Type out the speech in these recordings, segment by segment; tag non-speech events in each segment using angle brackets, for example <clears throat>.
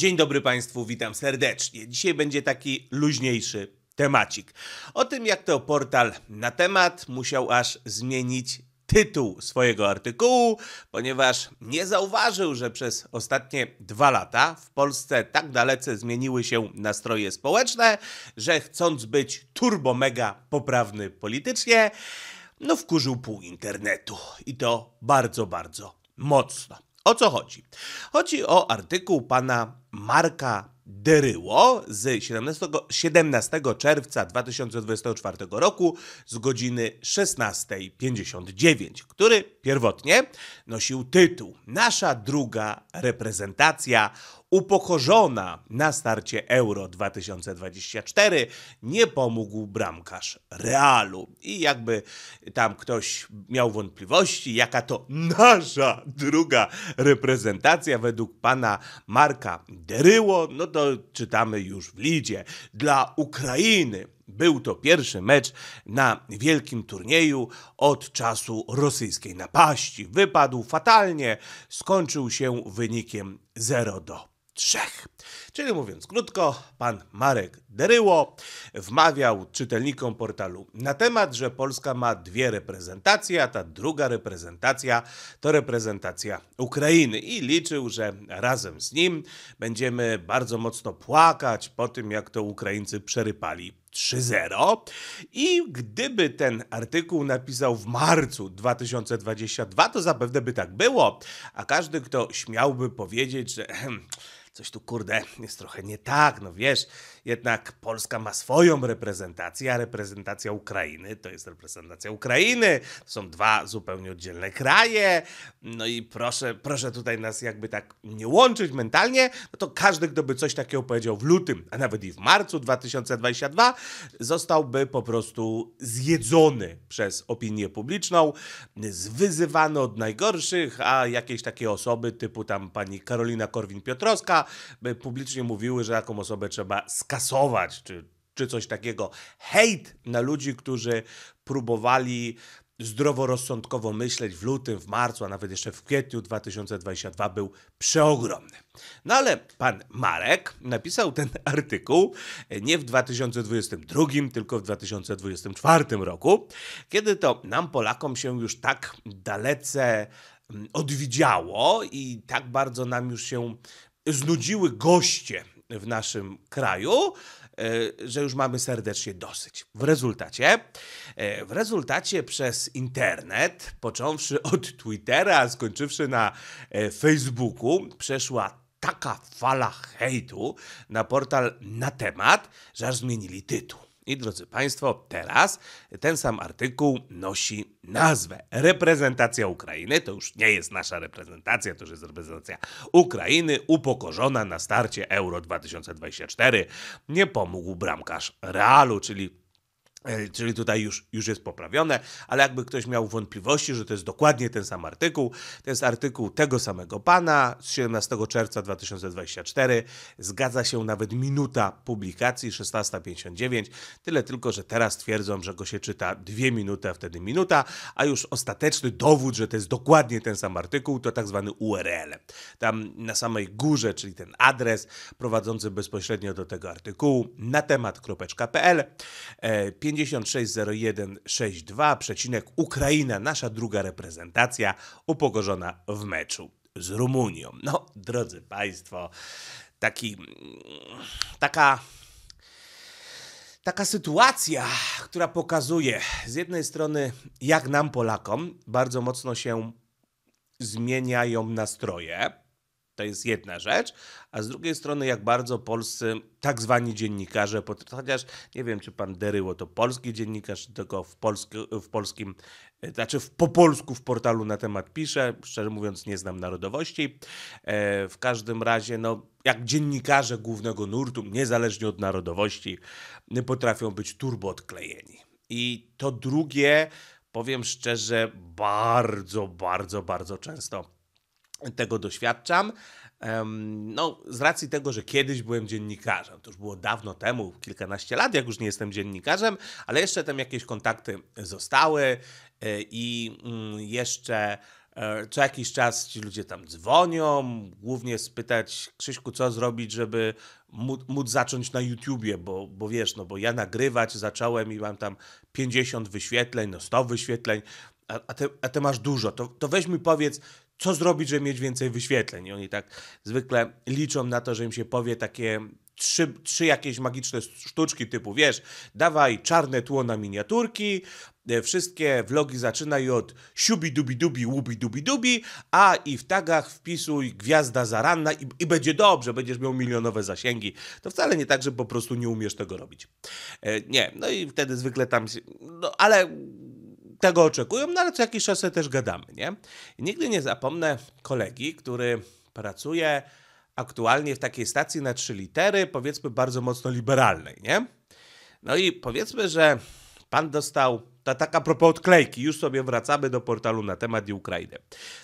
Dzień dobry Państwu, witam serdecznie. Dzisiaj będzie taki luźniejszy temacik. O tym, jak to portal na temat musiał aż zmienić tytuł swojego artykułu, ponieważ nie zauważył, że przez ostatnie dwa lata w Polsce tak dalece zmieniły się nastroje społeczne, że chcąc być turbo mega poprawny politycznie, no wkurzył pół internetu i to bardzo, bardzo mocno. O co chodzi? Chodzi o artykuł pana Marka Deryło z 17, 17 czerwca 2024 roku z godziny 16.59, który pierwotnie nosił tytuł Nasza druga reprezentacja upokorzona na starcie Euro 2024 nie pomógł bramkarz Realu. I jakby tam ktoś miał wątpliwości, jaka to nasza druga reprezentacja według pana Marka Deryło, no to to czytamy już w Lidzie. Dla Ukrainy był to pierwszy mecz na wielkim turnieju od czasu rosyjskiej napaści. Wypadł fatalnie, skończył się wynikiem 0 do 3. Czyli mówiąc krótko, pan Marek Deryło wmawiał czytelnikom portalu na temat, że Polska ma dwie reprezentacje, a ta druga reprezentacja to reprezentacja Ukrainy i liczył, że razem z nim będziemy bardzo mocno płakać po tym, jak to Ukraińcy przerypali 3-0. I gdyby ten artykuł napisał w marcu 2022, to zapewne by tak było, a każdy, kto śmiałby powiedzieć, że <clears throat> coś tu kurde jest trochę nie tak, no wiesz, jednak Polska ma swoją reprezentację, a reprezentacja Ukrainy to jest reprezentacja Ukrainy, to są dwa zupełnie oddzielne kraje, no i proszę, proszę tutaj nas jakby tak nie łączyć mentalnie, no to każdy, kto by coś takiego powiedział w lutym, a nawet i w marcu 2022, zostałby po prostu zjedzony przez opinię publiczną, zwyzywany od najgorszych, a jakieś takie osoby typu tam pani Karolina Korwin-Piotrowska, publicznie mówiły, że jaką osobę trzeba skasować, czy, czy coś takiego. Hejt na ludzi, którzy próbowali zdroworozsądkowo myśleć w lutym, w marcu, a nawet jeszcze w kwietniu 2022 był przeogromny. No ale pan Marek napisał ten artykuł nie w 2022, tylko w 2024 roku, kiedy to nam Polakom się już tak dalece mm, odwidziało i tak bardzo nam już się znudziły goście w naszym kraju, e, że już mamy serdecznie dosyć. W rezultacie, e, w rezultacie przez internet, począwszy od Twittera, a skończywszy na e, Facebooku, przeszła taka fala hejtu na portal na temat, że aż zmienili tytuł. I drodzy Państwo, teraz ten sam artykuł nosi nazwę Reprezentacja Ukrainy. To już nie jest nasza reprezentacja, to już jest reprezentacja Ukrainy upokorzona na starcie Euro 2024. Nie pomógł bramkarz Realu, czyli E, czyli tutaj już, już jest poprawione, ale jakby ktoś miał wątpliwości, że to jest dokładnie ten sam artykuł, to jest artykuł tego samego pana z 17 czerwca 2024. Zgadza się nawet minuta publikacji 16.59. Tyle tylko, że teraz twierdzą, że go się czyta dwie minuty, a wtedy minuta, a już ostateczny dowód, że to jest dokładnie ten sam artykuł, to tak zwany URL. Tam na samej górze, czyli ten adres prowadzący bezpośrednio do tego artykułu na temat.pl. E, 560162, przecinek Ukraina, nasza druga reprezentacja, upogorzona w meczu z Rumunią. No, drodzy Państwo, taki, taka taka sytuacja, która pokazuje z jednej strony, jak nam Polakom bardzo mocno się zmieniają nastroje, to jest jedna rzecz. A z drugiej strony, jak bardzo polscy tak zwani dziennikarze, chociaż nie wiem, czy pan Deryło to polski dziennikarz, czy tylko w, polski, w polskim, e, znaczy w, po polsku w portalu na temat pisze, szczerze mówiąc nie znam narodowości. E, w każdym razie, no, jak dziennikarze głównego nurtu, niezależnie od narodowości, potrafią być turbo odklejeni. I to drugie, powiem szczerze, bardzo, bardzo, bardzo często tego doświadczam. No, z racji tego, że kiedyś byłem dziennikarzem, to już było dawno temu, kilkanaście lat, jak już nie jestem dziennikarzem, ale jeszcze tam jakieś kontakty zostały e, i mm, jeszcze e, co jakiś czas ci ludzie tam dzwonią, głównie spytać Krzyśku, co zrobić, żeby móc, zacząć na YouTubie, bo, bo wiesz, no bo ja nagrywać zacząłem i mam tam 50 wyświetleń, no 100 wyświetleń, a, a, ty, a ty masz dużo, to, to weź mi powiedz, co zrobić, żeby mieć więcej wyświetleń. I oni tak zwykle liczą na to, że im się powie takie trzy, trzy jakieś magiczne sztuczki typu, wiesz, dawaj czarne tło na miniaturki, e, wszystkie vlogi zaczynaj od siubi dubi dubi łubi dubi dubi, a i w tagach wpisuj gwiazda zaranna i, i będzie dobrze, będziesz miał milionowe zasięgi. To wcale nie tak, że po prostu nie umiesz tego robić. E, nie, no i wtedy zwykle tam się, no ale tego oczekują, no ale co jakiś czas też gadamy, nie? I nigdy nie zapomnę kolegi, który pracuje aktualnie w takiej stacji na trzy litery, powiedzmy bardzo mocno liberalnej, nie? No i powiedzmy, że pan dostał, ta taka propos odklejki, już sobie wracamy do portalu na temat i Ukrainy.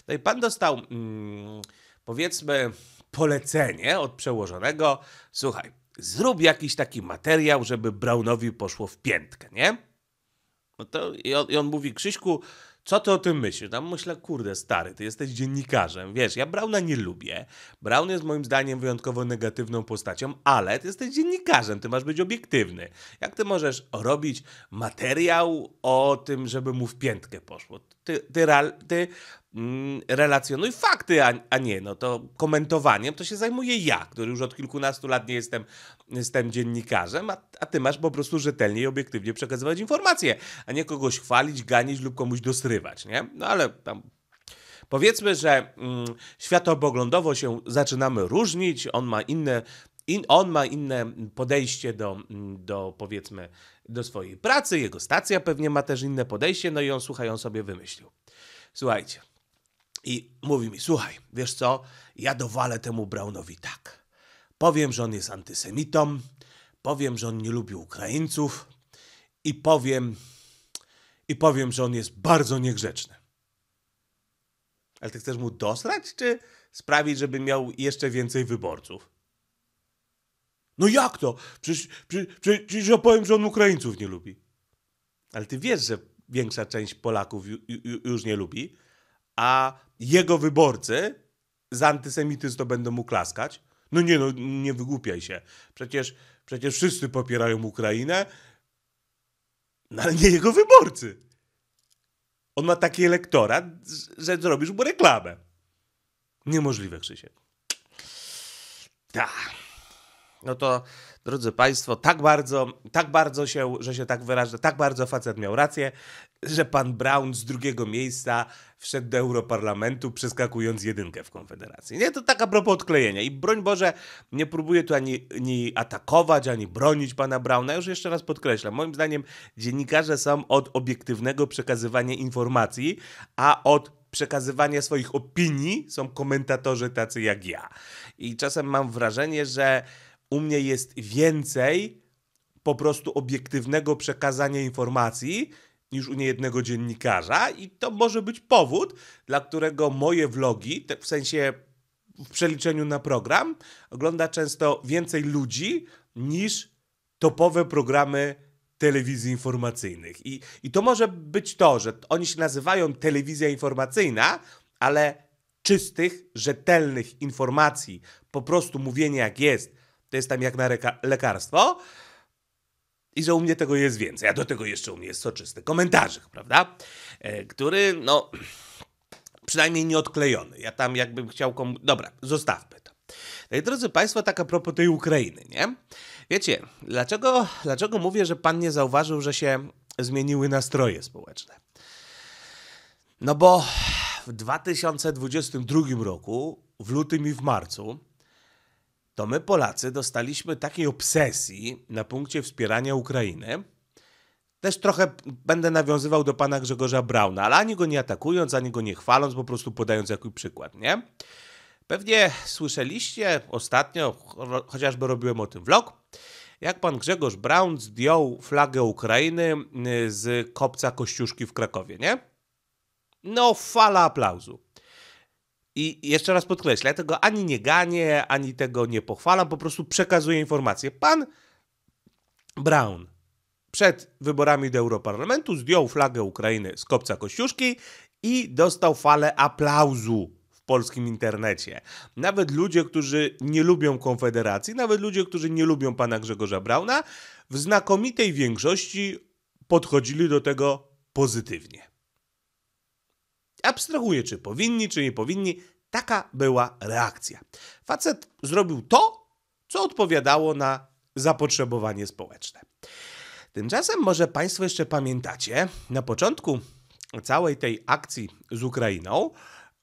No i pan dostał, mm, powiedzmy, polecenie od przełożonego, słuchaj, zrób jakiś taki materiał, żeby Brownowi poszło w piętkę, nie? No to, i on, i, on, mówi, Krzyśku, co ty o tym myślisz? Tam myślę, kurde, stary, ty jesteś dziennikarzem. Wiesz, ja Brauna nie lubię. Braun jest moim zdaniem wyjątkowo negatywną postacią, ale ty jesteś dziennikarzem, ty masz być obiektywny. Jak ty możesz robić materiał o tym, żeby mu w piętkę poszło? Ty, ty, ty, Mm, relacjonuj fakty, a, a nie, no to komentowaniem to się zajmuję ja, który już od kilkunastu lat nie jestem, jestem dziennikarzem, a, a ty masz po prostu rzetelnie i obiektywnie przekazywać informacje, a nie kogoś chwalić, ganić lub komuś dosrywać, nie? No ale tam Powiedzmy, że mm, światopoglądowo się zaczynamy różnić, on ma inne, in, on ma inne podejście do, mm, do powiedzmy do swojej pracy, jego stacja pewnie ma też inne podejście, no i on słuchają sobie wymyślił. Słuchajcie, i mówi mi, słuchaj, wiesz co, ja dowalę temu Brownowi tak. Powiem, że on jest antysemitą, powiem, że on nie lubi Ukraińców i powiem, i powiem, że on jest bardzo niegrzeczny. Ale ty chcesz mu dosrać, czy sprawić, żeby miał jeszcze więcej wyborców? No jak to? Przecież, przecież, przecież ja powiem, że on Ukraińców nie lubi. Ale ty wiesz, że większa część Polaków ju, ju, już nie lubi, a jego wyborcy z antysemityzm to będą mu klaskać. No nie, no nie wygłupiaj się. Przecież, przecież wszyscy popierają Ukrainę, no ale nie jego wyborcy. On ma taki elektorat, że zrobisz mu reklamę. Niemożliwe, Krzysiek. Tak. No to, drodzy Państwo, tak bardzo, tak bardzo się, że się tak wyrażę, tak bardzo facet miał rację, że pan Brown z drugiego miejsca wszedł do Europarlamentu, przeskakując jedynkę w Konfederacji. Nie, to tak a propos odklejenia. I broń Boże, nie próbuję tu ani, ani atakować, ani bronić pana Brauna. Już jeszcze raz podkreślam, moim zdaniem dziennikarze są od obiektywnego przekazywania informacji, a od przekazywania swoich opinii są komentatorzy tacy jak ja. I czasem mam wrażenie, że u mnie jest więcej po prostu obiektywnego przekazania informacji, niż u niejednego dziennikarza i to może być powód, dla którego moje vlogi, w sensie w przeliczeniu na program, ogląda często więcej ludzi niż topowe programy telewizji informacyjnych. I, I to może być to, że oni się nazywają telewizja informacyjna, ale czystych, rzetelnych informacji, po prostu mówienie jak jest, to jest tam jak na lekarstwo, i że u mnie tego jest więcej, a do tego jeszcze u mnie jest soczysty komentarzyk, prawda? E, który, no, <clears throat> przynajmniej nie odklejony. Ja tam jakbym chciał komu... Dobra, zostawmy to. No i drodzy Państwo, tak a propos tej Ukrainy, nie? Wiecie, dlaczego, dlaczego mówię, że Pan nie zauważył, że się zmieniły nastroje społeczne? No bo w 2022 roku, w lutym i w marcu, to my Polacy dostaliśmy takiej obsesji na punkcie wspierania Ukrainy. Też trochę będę nawiązywał do pana Grzegorza Brauna, ale ani go nie atakując, ani go nie chwaląc, po prostu podając jakiś przykład, nie? Pewnie słyszeliście ostatnio, chociażby robiłem o tym vlog, jak pan Grzegorz Braun zdjął flagę Ukrainy y, z kopca Kościuszki w Krakowie, nie? No, fala aplauzu. I jeszcze raz podkreślę, ja tego ani nie ganię, ani tego nie pochwalam, po prostu przekazuję informację. Pan Brown przed wyborami do Europarlamentu zdjął flagę Ukrainy z kopca Kościuszki i dostał falę aplauzu w polskim internecie. Nawet ludzie, którzy nie lubią Konfederacji, nawet ludzie, którzy nie lubią pana Grzegorza Brauna, w znakomitej większości podchodzili do tego pozytywnie. Abstrahuję, czy powinni, czy nie powinni. Taka była reakcja. Facet zrobił to, co odpowiadało na zapotrzebowanie społeczne. Tymczasem może Państwo jeszcze pamiętacie, na początku całej tej akcji z Ukrainą,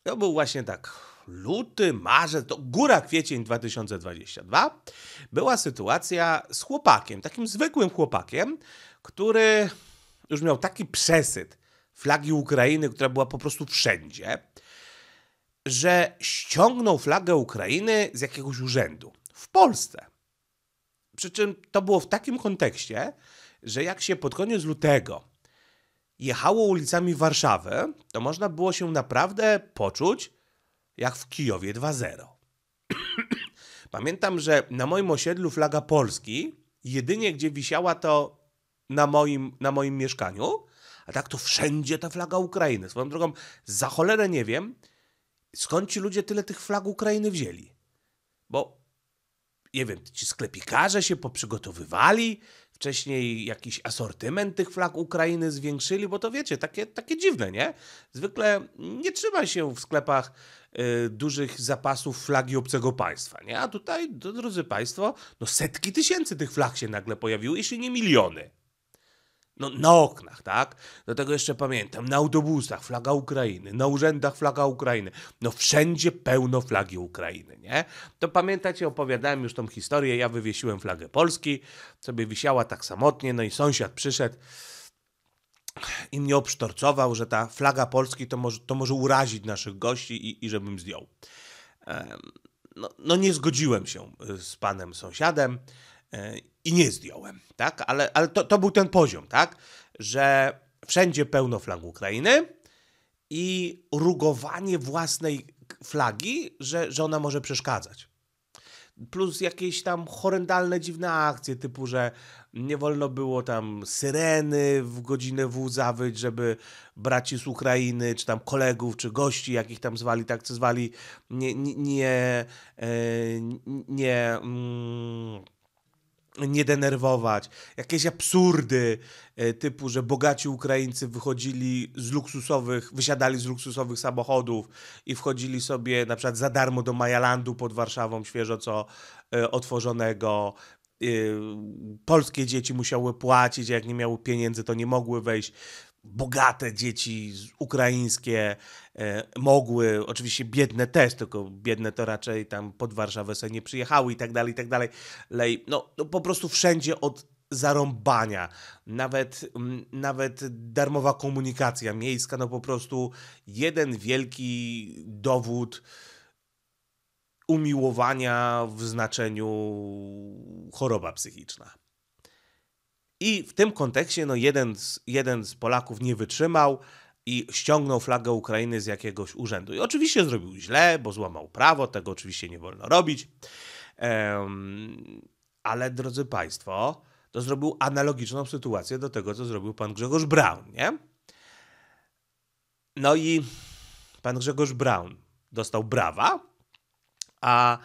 to był właśnie tak luty, marzec, to góra kwiecień 2022, była sytuacja z chłopakiem, takim zwykłym chłopakiem, który już miał taki przesyt flagi Ukrainy, która była po prostu wszędzie, że ściągnął flagę Ukrainy z jakiegoś urzędu w Polsce. Przy czym to było w takim kontekście, że jak się pod koniec lutego jechało ulicami Warszawy, to można było się naprawdę poczuć jak w Kijowie 2.0. <clears throat> Pamiętam, że na moim osiedlu flaga Polski, jedynie gdzie wisiała to na moim, na moim mieszkaniu, a tak to wszędzie ta flaga Ukrainy. Swoją drogą, za cholerę nie wiem, skąd ci ludzie tyle tych flag Ukrainy wzięli. Bo, nie wiem, ci sklepikarze się poprzygotowywali, wcześniej jakiś asortyment tych flag Ukrainy zwiększyli, bo to wiecie, takie, takie dziwne, nie? Zwykle nie trzyma się w sklepach y, dużych zapasów flagi obcego państwa, nie? A tutaj, drodzy państwo, no setki tysięcy tych flag się nagle pojawiły, jeśli nie miliony. No, na oknach, tak? Do tego jeszcze pamiętam. Na autobusach flaga Ukrainy, na urzędach flaga Ukrainy. No wszędzie pełno flagi Ukrainy, nie? To pamiętacie, opowiadałem już tą historię. Ja wywiesiłem flagę Polski, sobie wisiała tak samotnie, no i sąsiad przyszedł i mnie obsztorcował, że ta flaga Polski to może, to może urazić naszych gości i, i żebym zdjął. No, no nie zgodziłem się y, z panem sąsiadem. E, i nie zdjąłem, tak? Ale, ale to, to był ten poziom, tak? Że wszędzie pełno flag Ukrainy i rugowanie własnej flagi, że, że ona może przeszkadzać. Plus jakieś tam horrendalne dziwne akcje, typu, że nie wolno było tam syreny w godzinę W zawyć, żeby braci z Ukrainy, czy tam kolegów, czy gości, jakich tam zwali, tak co zwali, nie, nie, nie, nie, nie mm, nie denerwować. Jakieś absurdy e, typu, że bogaci Ukraińcy wychodzili z luksusowych, wysiadali z luksusowych samochodów i wchodzili sobie na przykład za darmo do Majalandu pod Warszawą świeżo co e, otworzonego. E, polskie dzieci musiały płacić, a jak nie miały pieniędzy, to nie mogły wejść bogate dzieci ukraińskie e, mogły, oczywiście biedne też, tylko biedne to raczej tam pod Warszawę sobie nie przyjechały i tak dalej, i tak dalej. No, no po prostu wszędzie od zarąbania, nawet, mm, nawet darmowa komunikacja miejska, no po prostu jeden wielki dowód umiłowania w znaczeniu choroba psychiczna. I w tym kontekście no, jeden, z, jeden z Polaków nie wytrzymał i ściągnął flagę Ukrainy z jakiegoś urzędu. I oczywiście zrobił źle, bo złamał prawo, tego oczywiście nie wolno robić. Um, ale drodzy Państwo, to zrobił analogiczną sytuację do tego, co zrobił pan Grzegorz Braun, nie? No i pan Grzegorz Braun dostał brawa, a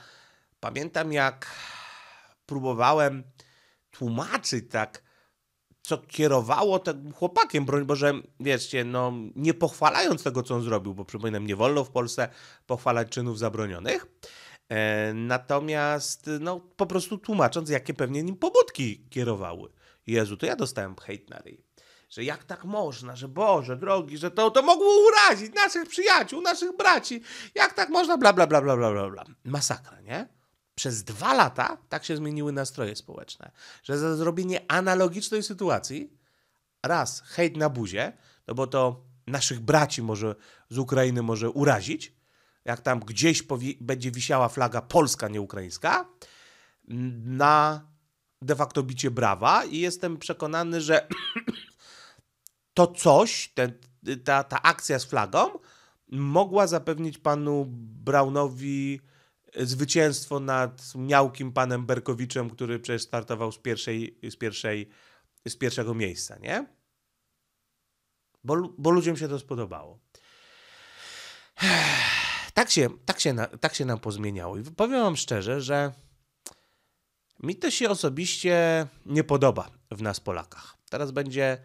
pamiętam jak próbowałem tłumaczyć tak co kierowało tym chłopakiem, broń Boże, wiecie, no nie pochwalając tego, co on zrobił, bo przypominam, nie wolno w Polsce pochwalać czynów zabronionych, e, natomiast no po prostu tłumacząc, jakie pewnie nim pobudki kierowały. Jezu, to ja dostałem hejt na ryj że jak tak można, że Boże drogi, że to, to mogło urazić naszych przyjaciół, naszych braci, jak tak można, bla, bla, bla, bla, bla, bla, bla. Masakra, nie? Przez dwa lata tak się zmieniły nastroje społeczne, że za zrobienie analogicznej sytuacji, raz hejt na buzie, no bo to naszych braci może z Ukrainy może urazić, jak tam gdzieś będzie wisiała flaga polska, nie ukraińska, na de facto bicie brawa i jestem przekonany, że <clears throat> to coś, ta, ta akcja z flagą mogła zapewnić panu Brownowi zwycięstwo nad miałkim panem Berkowiczem, który przecież startował z, pierwszej, z, pierwszej, z pierwszego miejsca, nie? Bo, bo ludziom się to spodobało. Tak się, tak, się, tak się nam pozmieniało. I powiem wam szczerze, że mi to się osobiście nie podoba w nas Polakach. Teraz będzie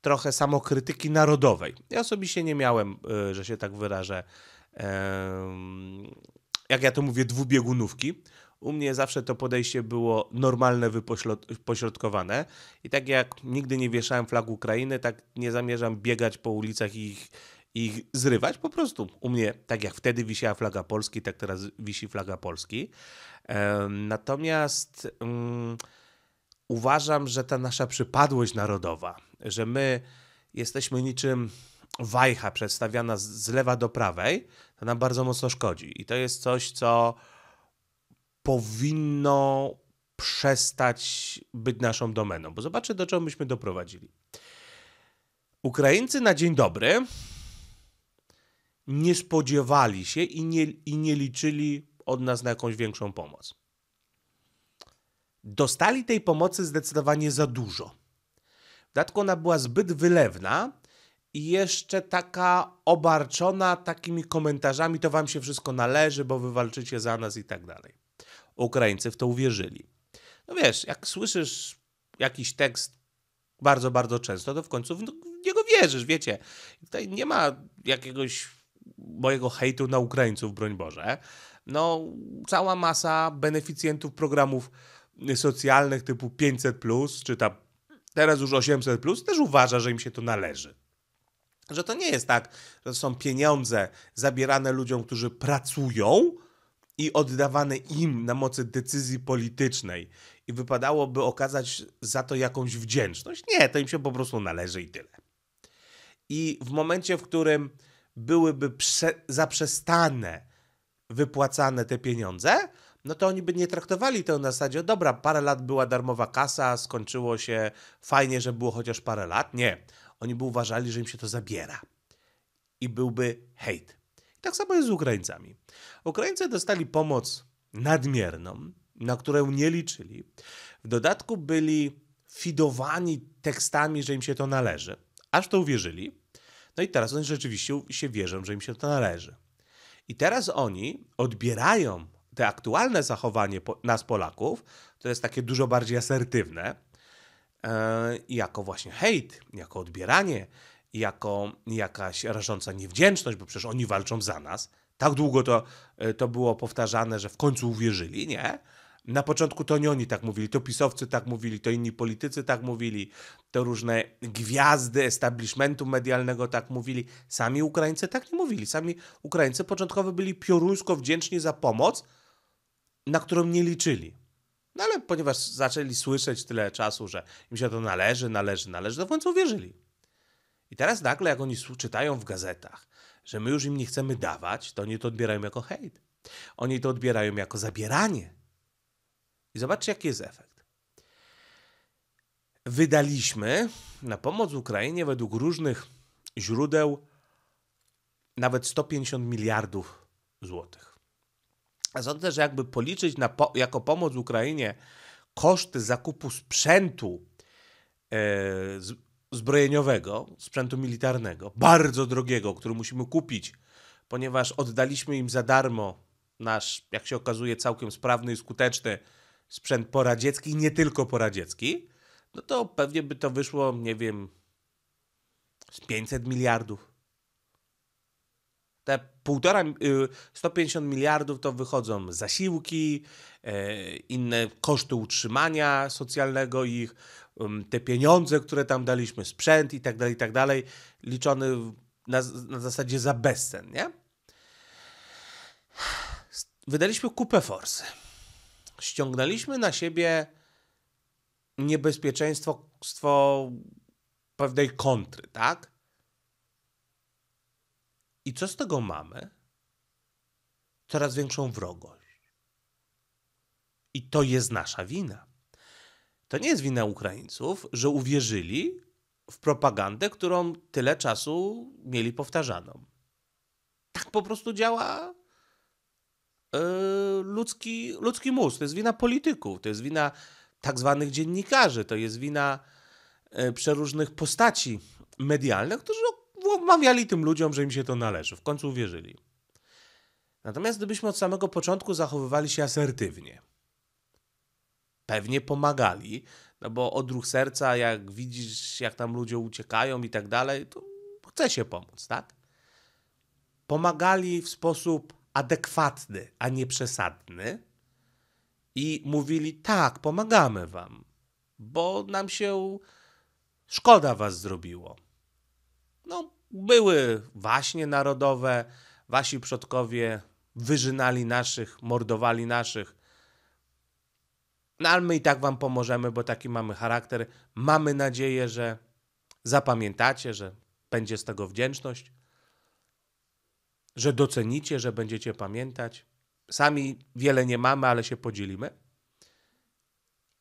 trochę samokrytyki narodowej. Ja osobiście nie miałem, y, że się tak wyrażę, jak ja to mówię, dwubiegunówki. U mnie zawsze to podejście było normalne, wypośrodkowane. I tak jak nigdy nie wieszałem flag Ukrainy, tak nie zamierzam biegać po ulicach i ich, ich zrywać. Po prostu u mnie, tak jak wtedy wisiała flaga Polski, tak teraz wisi flaga Polski. Natomiast um, uważam, że ta nasza przypadłość narodowa, że my jesteśmy niczym wajcha przedstawiana z lewa do prawej, to nam bardzo mocno szkodzi. I to jest coś, co powinno przestać być naszą domeną, bo zobaczcie, do czego byśmy doprowadzili. Ukraińcy na dzień dobry nie spodziewali się i nie, i nie liczyli od nas na jakąś większą pomoc. Dostali tej pomocy zdecydowanie za dużo. W dodatku ona była zbyt wylewna i jeszcze taka obarczona takimi komentarzami, to wam się wszystko należy, bo wy walczycie za nas i tak dalej. Ukraińcy w to uwierzyli. No wiesz, jak słyszysz jakiś tekst bardzo, bardzo często, to w końcu w no, niego wierzysz, wiecie. Tutaj nie ma jakiegoś mojego hejtu na Ukraińców, broń Boże. No, cała masa beneficjentów programów socjalnych typu 500+, czy tam teraz już 800+, też uważa, że im się to należy że to nie jest tak, że są pieniądze zabierane ludziom, którzy pracują i oddawane im na mocy decyzji politycznej i wypadałoby okazać za to jakąś wdzięczność. Nie, to im się po prostu należy i tyle. I w momencie, w którym byłyby prze- zaprzestane wypłacane te pieniądze, no to oni by nie traktowali tego na zasadzie, dobra, parę lat była darmowa kasa, skończyło się, fajnie, że było chociaż parę lat. Nie oni by uważali, że im się to zabiera. I byłby hejt. I tak samo jest z Ukraińcami. Ukraińcy dostali pomoc nadmierną, na którą nie liczyli. W dodatku byli fidowani tekstami, że im się to należy. Aż to uwierzyli. No i teraz oni rzeczywiście się wierzą, że im się to należy. I teraz oni odbierają te aktualne zachowanie nas Polaków, które jest takie dużo bardziej asertywne, E, jako właśnie hejt, jako odbieranie, jako jakaś rażąca niewdzięczność, bo przecież oni walczą za nas. Tak długo to, e, to było powtarzane, że w końcu uwierzyli, nie? Na początku to nie oni tak mówili, to pisowcy tak mówili, to inni politycy tak mówili, to różne gwiazdy establishmentu medialnego tak mówili. Sami Ukraińcy tak nie mówili. Sami Ukraińcy początkowo byli pioruńsko wdzięczni za pomoc, na którą nie liczyli. No ale ponieważ zaczęli słyszeć tyle czasu, że im się to należy, należy, należy, to w końcu uwierzyli. I teraz nagle, jak oni czytają w gazetach, że my już im nie chcemy dawać, to oni to odbierają jako hejt. Oni to odbierają jako zabieranie. I zobaczcie, jaki jest efekt. Wydaliśmy na pomoc Ukrainie według różnych źródeł nawet 150 miliardów złotych. Sądzę, że jakby policzyć na po, jako pomoc Ukrainie koszty zakupu sprzętu e, z, zbrojeniowego, sprzętu militarnego, bardzo drogiego, który musimy kupić, ponieważ oddaliśmy im za darmo nasz, jak się okazuje, całkiem sprawny i skuteczny sprzęt poradziecki nie tylko poradziecki, no to pewnie by to wyszło, nie wiem, z 500 miliardów półtora, 150 y, miliardów to wychodzą zasiłki, e, inne koszty utrzymania socjalnego ich, te pieniądze, które tam daliśmy, sprzęt i tak dalej, i tak dalej, liczony na, na zasadzie za bezcen, nie? Wydaliśmy kupę forsy. Ściągnęliśmy na siebie niebezpieczeństwo pewnej kontry, tak? I co z tego mamy? Coraz większą wrogość. I to jest nasza wina. To nie jest wina Ukraińców, że uwierzyli w propagandę, którą tyle czasu mieli powtarzaną. Tak po prostu działa yy, ludzki, ludzki mózg. To jest wina polityków, to jest wina tak zwanych dziennikarzy, to jest wina e, przeróżnych postaci medialnych, którzy Mawiali tym ludziom, że im się to należy. W końcu uwierzyli. Natomiast gdybyśmy od samego początku zachowywali się asertywnie, pewnie pomagali, no bo odruch serca, jak widzisz, jak tam ludzie uciekają i tak dalej, to chce się pomóc, tak? Pomagali w sposób adekwatny, a nie przesadny i mówili: tak, pomagamy wam, bo nam się szkoda was zrobiło no, były właśnie narodowe, wasi przodkowie wyżynali naszych, mordowali naszych. No ale my i tak wam pomożemy, bo taki mamy charakter. Mamy nadzieję, że zapamiętacie, że będzie z tego wdzięczność, że docenicie, że będziecie pamiętać. Sami wiele nie mamy, ale się podzielimy.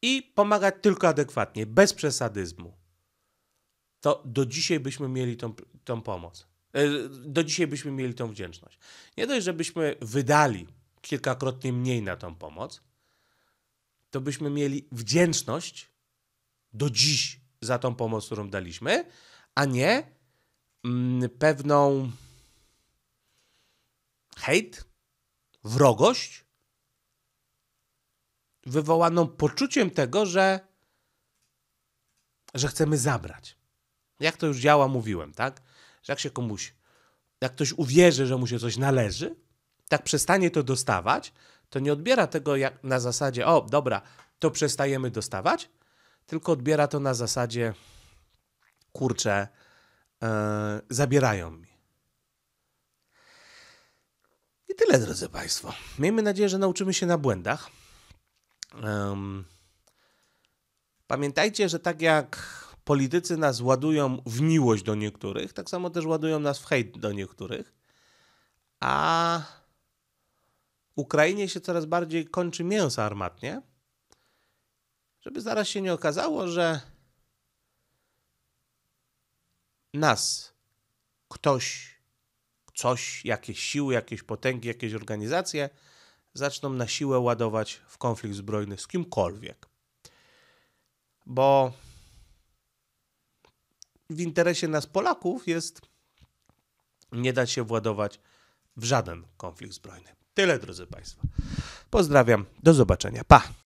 I pomagać tylko adekwatnie, bez przesadyzmu to do dzisiaj byśmy mieli tą, tą pomoc. E, do dzisiaj byśmy mieli tą wdzięczność. Nie dość, żebyśmy wydali kilkakrotnie mniej na tą pomoc, to byśmy mieli wdzięczność do dziś za tą pomoc, którą daliśmy, a nie mm, pewną hejt, wrogość wywołaną poczuciem tego, że, że chcemy zabrać. Jak to już działa, mówiłem, tak? Że jak się komuś, jak ktoś uwierzy, że mu się coś należy, tak przestanie to dostawać, to nie odbiera tego jak na zasadzie, o dobra, to przestajemy dostawać, tylko odbiera to na zasadzie, kurczę, yy, zabierają mi. I tyle, drodzy Państwo. Miejmy nadzieję, że nauczymy się na błędach. Um, pamiętajcie, że tak jak politycy nas ładują w miłość do niektórych, tak samo też ładują nas w hejt do niektórych, a Ukrainie się coraz bardziej kończy mięso armatnie, żeby zaraz się nie okazało, że nas ktoś, coś, jakieś siły, jakieś potęgi, jakieś organizacje zaczną na siłę ładować w konflikt zbrojny z kimkolwiek. Bo w interesie nas Polaków jest nie dać się władować w żaden konflikt zbrojny. Tyle, drodzy Państwo. Pozdrawiam, do zobaczenia. Pa!